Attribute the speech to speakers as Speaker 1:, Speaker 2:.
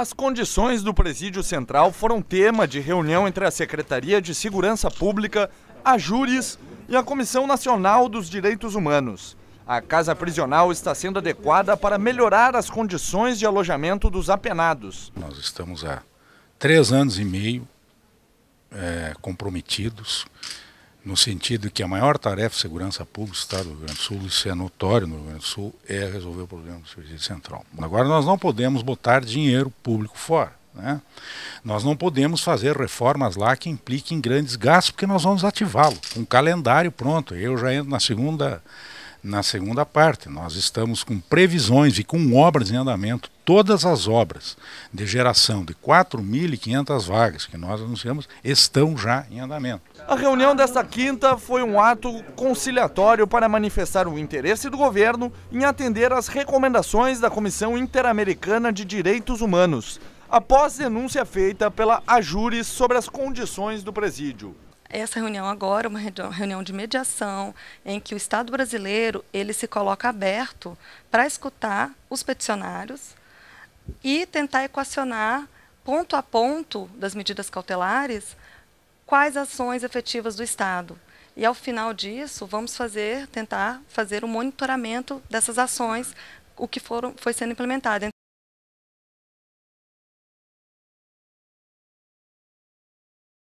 Speaker 1: As condições do presídio central foram tema de reunião entre a Secretaria de Segurança Pública, a Júris e a Comissão Nacional dos Direitos Humanos. A casa prisional está sendo adequada para melhorar as condições de alojamento dos apenados.
Speaker 2: Nós estamos há três anos e meio é, comprometidos no sentido que a maior tarefa de segurança pública do Estado do Rio Grande do Sul, isso é notório no Rio Grande do Sul, é resolver o problema do serviço central. Agora, nós não podemos botar dinheiro público fora. Né? Nós não podemos fazer reformas lá que impliquem grandes gastos, porque nós vamos ativá-lo, com um calendário pronto. Eu já entro na segunda na segunda parte. Nós estamos com previsões e com obras em andamento, todas as obras de geração de 4.500 vagas que nós anunciamos estão já em andamento.
Speaker 1: A reunião desta quinta foi um ato conciliatório para manifestar o interesse do governo em atender às recomendações da Comissão Interamericana de Direitos Humanos, após denúncia feita pela Ajures sobre as condições do presídio
Speaker 3: essa reunião agora, uma reunião de mediação, em que o Estado brasileiro ele se coloca aberto para escutar os peticionários e tentar equacionar ponto a ponto das medidas cautelares quais ações efetivas do Estado. E ao final disso, vamos fazer, tentar fazer o um monitoramento dessas ações, o que foram, foi sendo implementado.